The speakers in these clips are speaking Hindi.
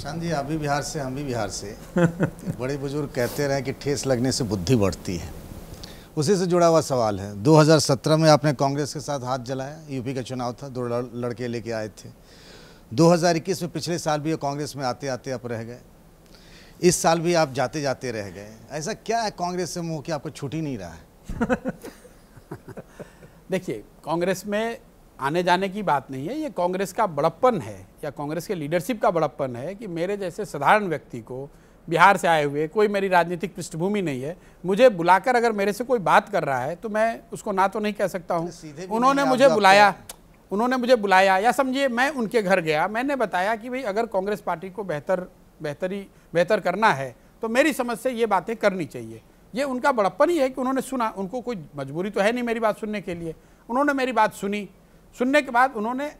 शान जी अभी बिहार से हम भी बिहार से बड़े बुजुर्ग कहते रहे कि ठेस लगने से बुद्धि बढ़ती है उसी से जुड़ा हुआ सवाल है 2017 में आपने कांग्रेस के साथ हाथ जलाया यूपी का चुनाव था दो लड़के लेके आए थे 2021 में पिछले साल भी कांग्रेस में आते आते आप रह गए इस साल भी आप जाते जाते रह गए ऐसा क्या है कांग्रेस से मुँह कि आपको छूट ही नहीं रहा है देखिए कांग्रेस में आने जाने की बात नहीं है ये कांग्रेस का बड़प्पन है या कांग्रेस के लीडरशिप का बड़प्पन है कि मेरे जैसे साधारण व्यक्ति को बिहार से आए हुए कोई मेरी राजनीतिक पृष्ठभूमि नहीं है मुझे बुलाकर अगर मेरे से कोई बात कर रहा है तो मैं उसको ना तो नहीं कह सकता हूँ उन्होंने मुझे बुलाया उन्होंने मुझे बुलाया या समझिए मैं उनके घर गया मैंने बताया कि भाई अगर कांग्रेस पार्टी को बेहतर बेहतरी बेहतर करना है तो मेरी समझ से ये बातें करनी चाहिए ये उनका बड़प्पन ही है कि उन्होंने सुना उनको कोई मजबूरी तो है नहीं मेरी बात सुनने के लिए उन्होंने मेरी बात सुनी सुनने के बाद उन्होंने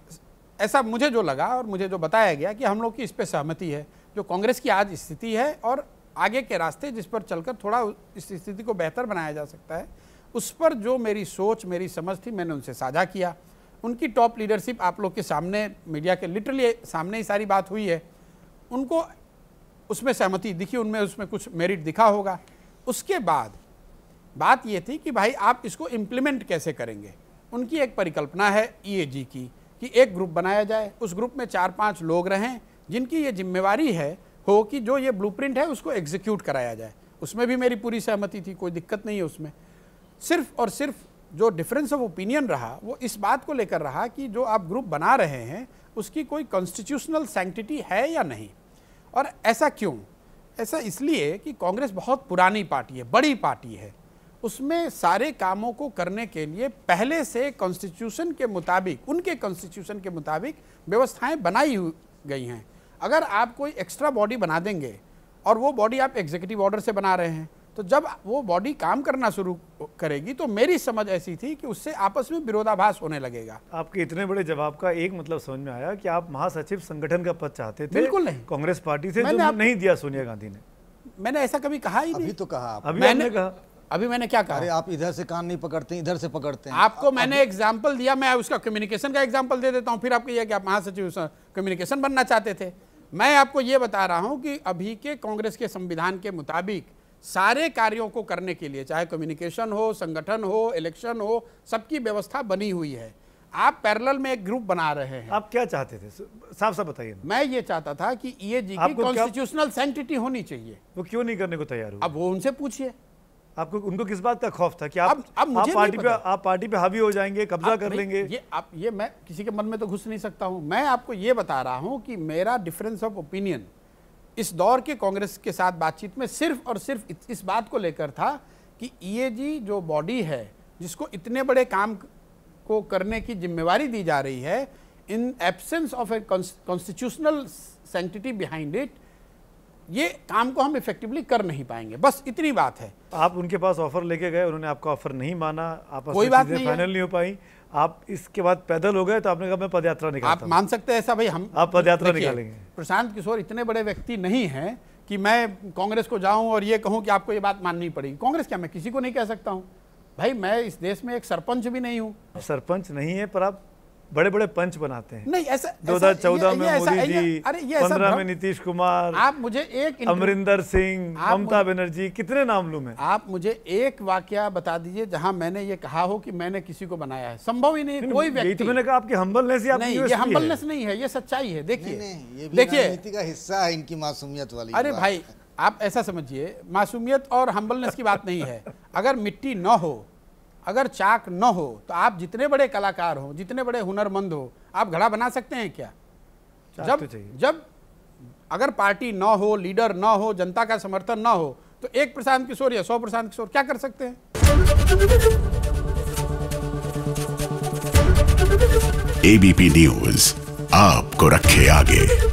ऐसा मुझे जो लगा और मुझे जो बताया गया कि हम लोग की इस पर सहमति है जो कांग्रेस की आज स्थिति है और आगे के रास्ते जिस पर चलकर थोड़ा इस स्थिति को बेहतर बनाया जा सकता है उस पर जो मेरी सोच मेरी समझ थी मैंने उनसे साझा किया उनकी टॉप लीडरशिप आप लोग के सामने मीडिया के लिटरली सामने ही सारी बात हुई है उनको उसमें सहमति दिखी उनमें उसमें कुछ मेरिट दिखा होगा उसके बाद बात ये थी कि भाई आप इसको इम्प्लीमेंट कैसे करेंगे उनकी एक परिकल्पना है ईएजी e की कि एक ग्रुप बनाया जाए उस ग्रुप में चार पांच लोग रहें जिनकी ये जिम्मेवारी है हो कि जो ये ब्लूप्रिंट है उसको एग्जीक्यूट कराया जाए उसमें भी मेरी पूरी सहमति थी कोई दिक्कत नहीं है उसमें सिर्फ और सिर्फ जो डिफरेंस ऑफ ओपिनियन रहा वो इस बात को लेकर रहा कि जो आप ग्रुप बना रहे हैं उसकी कोई कॉन्स्टिट्यूशनल सेंटिटी है या नहीं और ऐसा क्यों ऐसा इसलिए कि कांग्रेस बहुत पुरानी पार्टी है बड़ी पार्टी है उसमें सारे कामों को करने के लिए पहले से कॉन्स्टिट्यूशन के मुताबिक उनके कॉन्स्टिट्यूशन के मुताबिक व्यवस्थाएं बनाई गई हैं अगर आप कोई एक्स्ट्रा बॉडी बना देंगे और वो बॉडी आप एग्जीक्यूटिव ऑर्डर से बना रहे हैं तो जब वो बॉडी काम करना शुरू करेगी तो मेरी समझ ऐसी थी कि उससे आपस में विरोधाभास होने लगेगा आपके इतने बड़े जवाब का एक मतलब समझ में आया कि आप महासचिव संगठन का पद चाहते थे बिल्कुल नहीं कांग्रेस पार्टी से जो आप... नहीं दिया सोनिया गांधी ने मैंने ऐसा कभी कहा ही नहीं अभी तो कहा अभी मैंने कहा अभी मैंने क्या कहा अरे आप इधर से कान नहीं पकड़ते इधर से पकड़ते हैं आपको आप, मैंने एग्जाम्पल दिया मैं उसका कम्युनिकेशन का एग्जाम्पल दे देता हूँ फिर आपको यह कि आप महासचिव कम्युनिकेशन बनना चाहते थे मैं आपको ये बता रहा हूँ कि अभी के कांग्रेस के संविधान के मुताबिक सारे कार्यों को करने के लिए चाहे कम्युनिकेशन हो संगठन हो इलेक्शन हो सबकी व्यवस्था बनी हुई है आप पैरेलल में एक ग्रुप बना रहे हैं आप क्या चाहते थे साफ साफ बताइए मैं ये चाहता था कि ये e जी की कॉन्स्टिट्यूशनल सेंटिटी होनी चाहिए वो क्यों नहीं करने को तैयार अब वो उनसे पूछिए आपको उनको किस बात का खौफ था कि आप अब, अब आप पार्टी पे आप पार्टी पे हावी हो जाएंगे कब्जा कर लेंगे ये आप ये मैं किसी के मन में तो घुस नहीं सकता हूँ मैं आपको ये बता रहा हूँ कि मेरा डिफरेंस ऑफ ओपिनियन इस दौर के कांग्रेस के साथ बातचीत में सिर्फ और सिर्फ इस बात को लेकर था कि जी e जो बॉडी है जिसको इतने बड़े काम को करने की जिम्मेवारी दी जा रही है in absence of a constitutional sanctity behind it ये काम को हम इफेक्टिवली कर नहीं पाएंगे बस इतनी बात है आप उनके पास ऑफर लेके गए उन्होंने आपका ऑफर नहीं माना आप कोई बात नहीं फाइनल नहीं हो पाई आप इसके बाद पैदल हो गए तो आपने कहा मैं पदयात्रा निकाल आप मान सकते हैं ऐसा भाई हम आप पदयात्रा निकालेंगे प्रशांत किशोर इतने बड़े व्यक्ति नहीं है कि मैं कांग्रेस को जाऊं और ये कहूं कि आपको ये बात माननी पड़ेगी कांग्रेस क्या मैं किसी को नहीं कह सकता हूं भाई मैं इस देश में एक सरपंच भी नहीं हूं सरपंच नहीं है पर आप बड़े बड़े पंच बनाते हैं नहीं ऐसा दो हजार चौदह में मोदी जी पंद्रह में नीतीश कुमार आप मुझे एक अमरिंदर सिंह ममता बनर्जी कितने नाम लू मैं आप मुझे एक वाक्य बता दीजिए जहां मैंने ये कहा हो कि मैंने किसी को बनाया है संभव ही नहीं, नहीं कोई तो व्यक्ति मैंने कहा आपकी हम्बलनेस ये हम्बलनेस नहीं है ये सच्चाई है देखिए देखिए का हिस्सा है इनकी मासूमियत वाली अरे भाई आप ऐसा समझिए मासूमियत और हम्बलनेस की बात नहीं है अगर मिट्टी न हो अगर चाक न हो तो आप जितने बड़े कलाकार हो जितने बड़े हुनरमंद हो आप घड़ा बना सकते हैं क्या जब तो जब अगर पार्टी न हो लीडर न हो जनता का समर्थन न हो तो एक प्रशांत किशोर या सौ प्रशांत किशोर क्या कर सकते हैं एबीपी न्यूज आपको रखे आगे